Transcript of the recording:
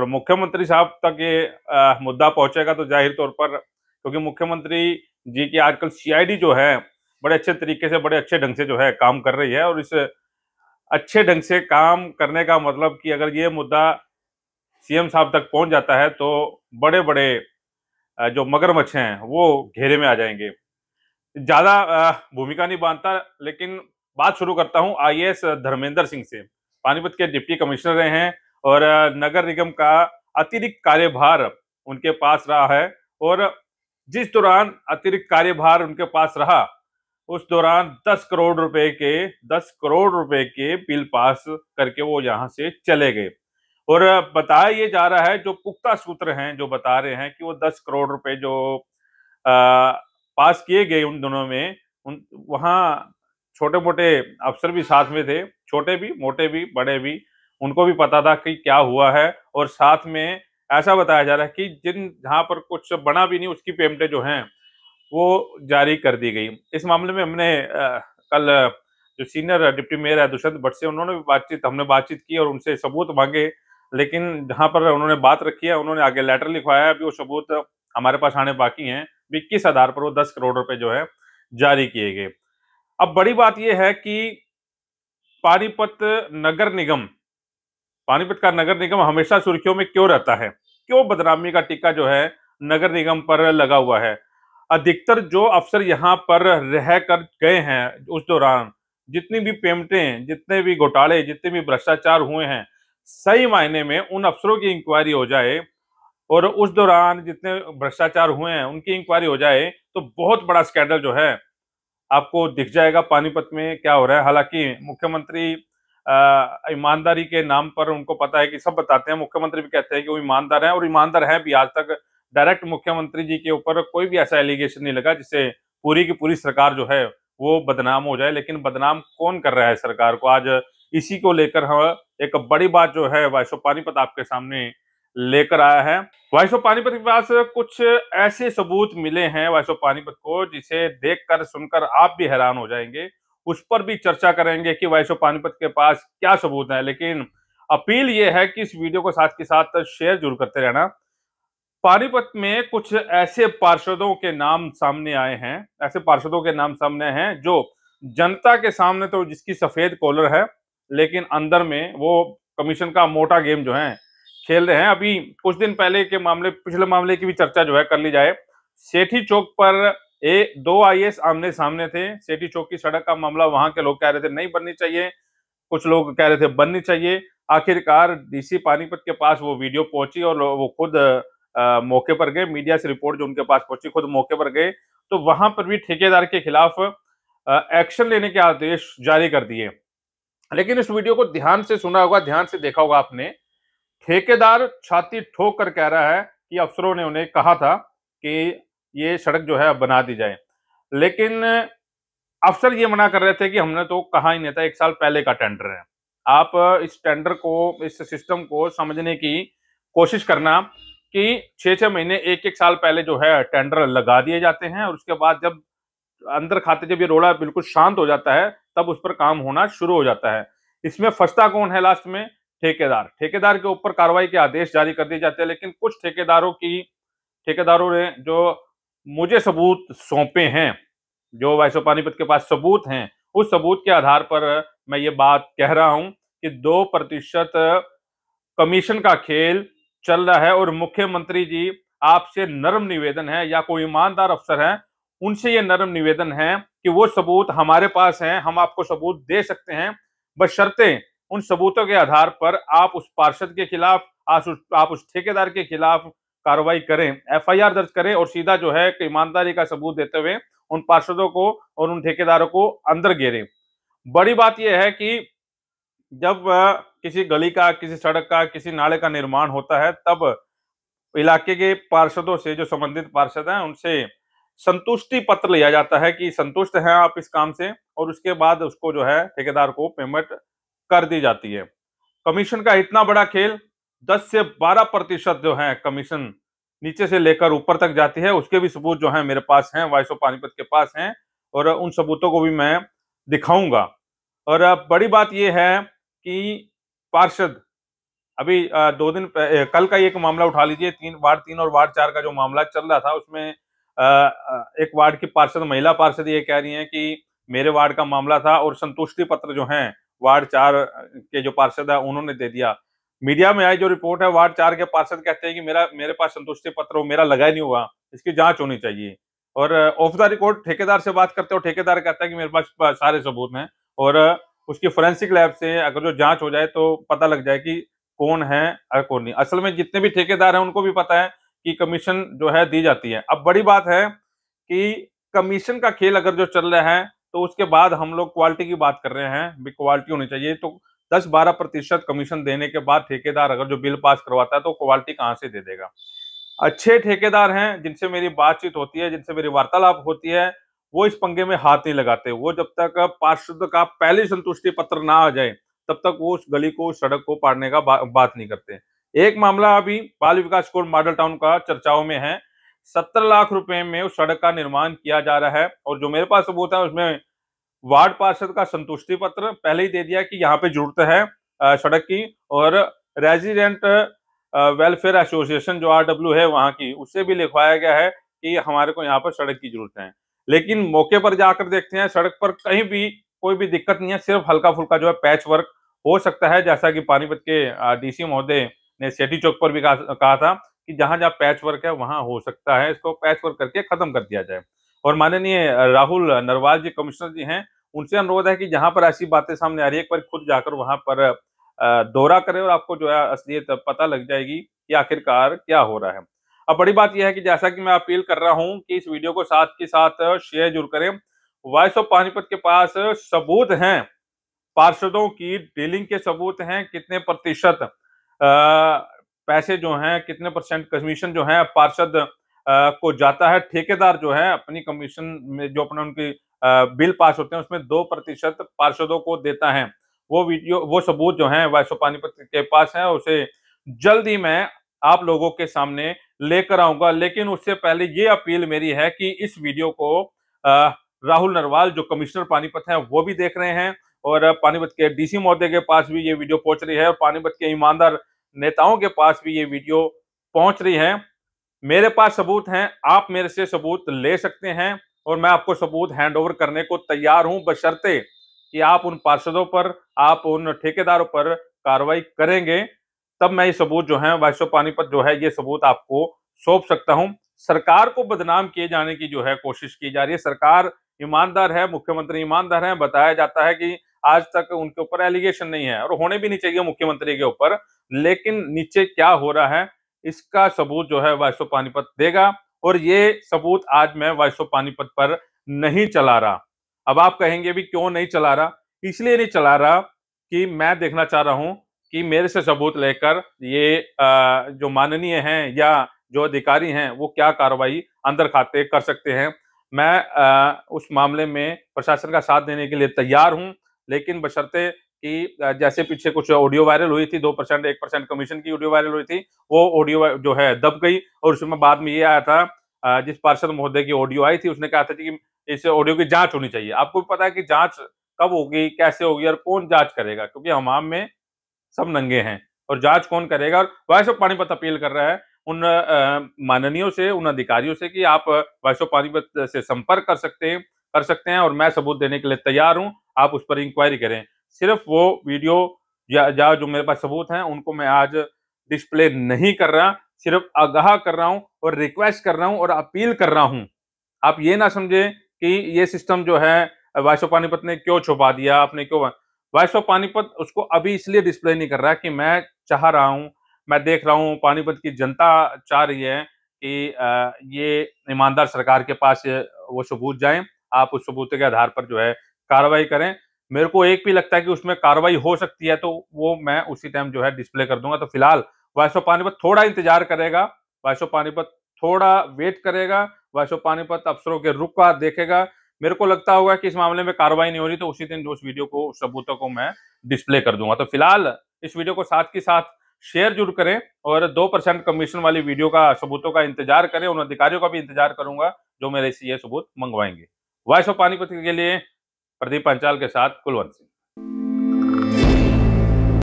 और मुख्यमंत्री साहब तक ये आ, मुद्दा पहुंचेगा तो जाहिर तौर पर क्योंकि मुख्यमंत्री जी की आजकल सीआईडी जो है बड़े अच्छे तरीके से बड़े अच्छे ढंग से जो है काम कर रही है और इस अच्छे ढंग से काम करने का मतलब कि अगर ये मुद्दा सीएम साहब तक पहुंच जाता है तो बड़े बड़े जो मगरमच्छ हैं वो घेरे में आ जाएंगे ज़्यादा भूमिका नहीं बांधता लेकिन बात शुरू करता हूँ आई धर्मेंद्र सिंह से पानीपत के डिप्टी कमिश्नर रहे हैं और नगर निगम का अतिरिक्त कार्यभार उनके पास रहा है और जिस दौरान अतिरिक्त कार्यभार उनके पास रहा उस दौरान 10 करोड़ रुपए के 10 करोड़ रुपए के बिल पास करके वो यहाँ से चले गए और बताया ये जा रहा है जो पुख्ता सूत्र हैं जो बता रहे हैं कि वो 10 करोड़ रुपए जो आ, पास किए गए उन दोनों में उन वहाँ छोटे मोटे अफसर भी साथ में थे छोटे भी मोटे भी बड़े भी उनको भी पता था कि क्या हुआ है और साथ में ऐसा बताया जा रहा है कि जिन जहाँ पर कुछ बना भी नहीं उसकी पेमेंटें जो हैं वो जारी कर दी गई इस मामले में हमने कल जो सीनियर डिप्टी मेयर है दुष्यंत भट्ट से उन्होंने भी बातचीत हमने बातचीत की और उनसे सबूत मांगे लेकिन जहाँ पर उन्होंने बात रखी है उन्होंने आगे लेटर लिखवाया है अभी वो सबूत हमारे पास आने बाकी हैं भी किस आधार पर वो दस करोड़ रुपए जो है जारी किए गए अब बड़ी बात यह है कि पानीपत नगर निगम पानीपत का नगर निगम हमेशा सुर्खियों में क्यों रहता है क्यों बदनामी का टीका जो है नगर निगम पर लगा हुआ है अधिकतर जो अफसर यहाँ पर रह कर गए हैं उस दौरान जितनी भी पेमेंटें जितने भी घोटाले जितने भी भ्रष्टाचार हुए हैं सही मायने में उन अफसरों की इंक्वायरी हो जाए और उस दौरान जितने भ्रष्टाचार हुए हैं उनकी इंक्वायरी हो जाए तो बहुत बड़ा स्कैंडल जो है आपको दिख जाएगा पानीपत में क्या हो रहा है हालांकि मुख्यमंत्री ईमानदारी के नाम पर उनको पता है कि सब बताते हैं मुख्यमंत्री भी कहते हैं कि वो ईमानदार हैं और ईमानदार हैं भी आज तक डायरेक्ट मुख्यमंत्री जी के ऊपर कोई भी ऐसा एलिगेशन नहीं लगा जिससे पूरी की पूरी सरकार जो है वो बदनाम हो जाए लेकिन बदनाम कौन कर रहा है सरकार को आज इसी को लेकर हम एक बड़ी बात जो है वायसो पानीपत आपके सामने लेकर आया है वायसो पानीपत के पास कुछ ऐसे सबूत मिले हैं वायसो पानीपत को जिसे देखकर सुनकर आप भी हैरान हो जाएंगे उस पर भी चर्चा करेंगे कि वैशो पानीपत के पास क्या सबूत है लेकिन अपील ये है कि इस वीडियो को साथ के साथ शेयर जरूर करते रहना पानीपत में कुछ ऐसे पार्षदों के नाम सामने आए हैं ऐसे पार्षदों के नाम सामने हैं जो जनता के सामने तो जिसकी सफेद कॉलर है लेकिन अंदर में वो कमीशन का मोटा गेम जो है खेल रहे हैं अभी कुछ दिन पहले के मामले पिछले मामले की भी चर्चा जो है कर ली जाए सेठी चौक पर ए, दो आई आमने सामने थे सेठी चौकी सड़क का मामला वहां के लोग कह रहे थे नहीं बननी चाहिए कुछ लोग कह रहे थे बननी चाहिए आखिरकार डीसी पानीपत के पास वो वीडियो पहुंची और वो खुद आ, मौके पर गए मीडिया से रिपोर्ट जो उनके पास पहुंची खुद मौके पर गए तो वहां पर भी ठेकेदार के खिलाफ एक्शन लेने के आदेश जारी कर दिए लेकिन इस वीडियो को ध्यान से सुना होगा ध्यान से देखा होगा आपने ठेकेदार छाती ठोक कर कह रहा है कि अफसरों ने उन्हें कहा था कि ये सड़क जो है अब बना दी जाए लेकिन अफसर ये मना कर रहे थे कि हमने तो कहा ही नहीं था एक साल पहले का टेंडर है आप इस टेंडर को इस सिस्टम को समझने की कोशिश करना कि छः छः महीने एक एक साल पहले जो है टेंडर लगा दिए जाते हैं और उसके बाद जब अंदर खाते जब ये रोड़ा बिल्कुल शांत हो जाता है तब उस पर काम होना शुरू हो जाता है इसमें फंसता कौन है लास्ट में ठेकेदार ठेकेदार के ऊपर कार्रवाई के आदेश जारी कर दिए जाते हैं लेकिन कुछ ठेकेदारों की ठेकेदारों ने जो मुझे सबूत सौंपे हैं जो वैसो पानीपत के पास सबूत हैं उस सबूत के आधार पर मैं ये बात कह रहा हूं कि दो प्रतिशत कमीशन का खेल चल रहा है और मुख्यमंत्री जी आपसे नरम निवेदन है या कोई ईमानदार अफसर है उनसे ये नरम निवेदन है कि वो सबूत हमारे पास हैं हम आपको सबूत दे सकते हैं बस शर्ते उन सबूतों के आधार पर आप उस पार्षद के खिलाफ आप उस ठेकेदार के खिलाफ कार्रवाई करें एफआईआर दर्ज करें और सीधा जो है ईमानदारी का सबूत देते हुए उन पार्षदों को और उन ठेकेदारों को अंदर घेरें बड़ी बात यह है कि जब किसी गली का किसी सड़क का किसी नाले का निर्माण होता है तब इलाके के पार्षदों से जो संबंधित पार्षद हैं उनसे संतुष्टि पत्र लिया जाता है कि संतुष्ट हैं आप इस काम से और उसके बाद उसको जो है ठेकेदार को पेमेंट कर दी जाती है कमीशन का इतना बड़ा खेल दस से बारह प्रतिशत जो है कमीशन नीचे से लेकर ऊपर तक जाती है उसके भी सबूत जो है मेरे पास हैं वाइसो पानीपत के पास हैं और उन सबूतों को भी मैं दिखाऊंगा और बड़ी बात यह है कि पार्षद अभी दो दिन कल का एक मामला उठा लीजिए तीन वार्ड तीन और वार्ड चार का जो मामला चल रहा था उसमें एक वार्ड की पार्षद महिला पार्षद ये कह रही हैं कि मेरे वार्ड का मामला था और संतुष्टि पत्र जो है वार्ड चार के जो पार्षद है उन्होंने दे दिया मीडिया में आई जो रिपोर्ट है वार्ड चार के पार्षद कहते हैं कि मेरा मेरे पास संतुष्टि पत्र हो मेरा लगा ही नहीं हुआ इसकी जांच होनी चाहिए और ऑफ द रिकॉर्ड ठेकेदार से बात करते हो ठेकेदार कहता है कि मेरे पास सारे सबूत हैं और uh, उसकी फोरेंसिक लैब से अगर जो जांच हो जाए तो पता लग जाए कि कौन है और कौन नहीं असल में जितने भी ठेकेदार हैं उनको भी पता है कि कमीशन जो है दी जाती है अब बड़ी बात है कि कमीशन का खेल अगर जो चल रहा है तो उसके बाद हम लोग क्वालिटी की बात कर रहे हैं भी क्वालिटी होनी चाहिए तो दस बारह प्रतिशत कमीशन देने के बाद ठेकेदार अगर जो बिल पास करवाता है तो क्वालिटी कहाँ से दे देगा अच्छे ठेकेदार हैं जिनसे मेरी बातचीत होती है जिनसे मेरी वार्तालाप होती है वो इस पंगे में हाथ नहीं लगाते वो जब तक पार्षद का पहले संतुष्टि पत्र ना आ जाए तब तक वो उस गली को उस सड़क को पाड़ने का बा, बात नहीं करते एक मामला अभी बाल विकास कोर्ट मॉडल टाउन का चर्चाओं में है सत्तर लाख रुपए में उस सड़क का निर्माण किया जा रहा है और जो मेरे पास सबूत है उसमें वार्ड पार्षद का संतुष्टि पत्र पहले ही दे दिया कि यहाँ पे जरूरत है सड़क की और रेजिडेंट वेलफेयर एसोसिएशन जो आर डब्ल्यू है वहाँ की उससे भी लिखवाया गया है कि हमारे को यहाँ पर सड़क की जरूरत है लेकिन मौके पर जाकर देखते हैं सड़क पर कहीं भी कोई भी दिक्कत नहीं है सिर्फ हल्का फुल्का जो है पैच वर्क हो सकता है जैसा कि पानीपत के डीसी महोदय ने सेठी चौक पर भी कहा था कि जहां जहां पैच वर्क है वहां हो सकता है इसको पैच वर्क करके खत्म कर दिया जाए और माननीय राहुल नरवाल जी कमिश्नर जी हैं उनसे अनुरोध है कि जहां पर ऐसी बातें सामने आ रही है एक बार खुद जाकर वहां पर दौरा करें और आपको जो है असलियत पता लग जाएगी कि आखिरकार क्या हो रहा है अब बड़ी बात यह है कि जैसा कि मैं अपील कर रहा हूं कि इस वीडियो को साथ के साथ शेयर जरूर करें वॉइस ऑफ पानीपत के पास सबूत हैं पार्षदों की डीलिंग के सबूत हैं कितने प्रतिशत पैसे जो हैं कितने परसेंट कमीशन जो है पार्षद को जाता है ठेकेदार जो है अपनी कमीशन में जो अपना उनकी बिल पास होते हैं उसमें दो प्रतिशत पार्षदों को देता है वो वीडियो वो सबूत जो है वायसो पानीपत के पास है उसे जल्द ही मैं आप लोगों के सामने लेकर आऊंगा लेकिन उससे पहले ये अपील मेरी है कि इस वीडियो को राहुल नरवाल जो कमिश्नर पानीपत हैं वो भी देख रहे हैं और पानीपत के डीसी महोदय के पास भी ये वीडियो पहुंच रही है और पानीपत के ईमानदार नेताओं के पास भी ये वीडियो पहुंच रही है मेरे पास सबूत हैं आप मेरे से सबूत ले सकते हैं और मैं आपको सबूत हैंड ओवर करने को तैयार हूं बशर्ते कि आप उन पार्षदों पर आप उन ठेकेदारों पर कार्रवाई करेंगे तब मैं ये सबूत जो है वैश्व पानीपत जो है ये सबूत आपको सौंप सकता हूं सरकार को बदनाम किए जाने की जो है कोशिश की जा रही है सरकार ईमानदार है मुख्यमंत्री ईमानदार है बताया जाता है कि आज तक उनके ऊपर एलिगेशन नहीं है और होने भी नहीं चाहिए मुख्यमंत्री के ऊपर लेकिन नीचे क्या हो रहा है इसका सबूत जो है वायसो पानीपत देगा और ये सबूत आज मैं वायसो पानीपत पर नहीं चला रहा अब आप कहेंगे भी क्यों नहीं चला रहा इसलिए नहीं चला रहा कि मैं देखना चाह रहा हूं कि मेरे से सबूत लेकर ये जो माननीय हैं या जो अधिकारी हैं वो क्या कार्रवाई अंदर खाते कर सकते हैं मैं उस मामले में प्रशासन का साथ देने के लिए तैयार हूं लेकिन बशर्ते कि जैसे पीछे कुछ ऑडियो वायरल हुई थी दो परसेंट एक परसेंट कमीशन की ऑडियो वायरल हुई थी वो ऑडियो जो है दब गई और उसमें बाद में ये आया था जिस पार्षद महोदय की ऑडियो आई थी उसने कहा था कि इस ऑडियो की जांच होनी चाहिए आपको भी पता है कि जांच कब होगी कैसे होगी और कौन जांच करेगा क्योंकि हमाम में सब नंगे हैं और जांच कौन करेगा और ऑफ पानीपत अपील कर रहा है उन माननीयों से उन अधिकारियों से कि आप ऑफ पानीपत से संपर्क कर सकते हैं कर सकते हैं और मैं सबूत देने के लिए तैयार हूं आप उस पर इंक्वायरी करें सिर्फ वो वीडियो या, जो मेरे पास सबूत हैं उनको मैं आज डिस्प्ले नहीं कर रहा सिर्फ आगाह कर रहा हूं और रिक्वेस्ट कर रहा हूं और अपील कर रहा हूं आप ये ना समझें कि ये सिस्टम जो है ऑफ पानीपत ने क्यों छुपा दिया आपने क्यों ऑफ पानीपत उसको अभी इसलिए डिस्प्ले नहीं कर रहा कि मैं चाह रहा हूँ मैं देख रहा हूँ पानीपत की जनता चाह रही है कि ये ईमानदार सरकार के पास वो सबूत जाएं आप उस सबूत के आधार पर जो है कार्रवाई करें मेरे को एक भी लगता है कि उसमें कार्रवाई हो सकती है तो वो मैं उसी टाइम जो है डिस्प्ले कर दूंगा तो फिलहाल ऑफ पानीपत थोड़ा इंतजार करेगा ऑफ पानीपत थोड़ा वेट करेगा ऑफ पानीपत अफसरों के रुख का देखेगा मेरे को लगता होगा कि इस मामले में कार्रवाई नहीं हो रही तो उसी दिन उस वीडियो को सबूतों को मैं डिस्प्ले कर दूंगा तो फिलहाल इस वीडियो को साथ के साथ शेयर जरूर करें और दो परसेंट कमीशन वाली वीडियो का सबूतों का इंतजार करें उन अधिकारियों का भी इंतजार करूंगा जो मेरे से ये सबूत मंगवाएंगे वॉइस ऑफ पानीपत के लिए प्रदीप पंचाल के साथ कुलवंत सिंह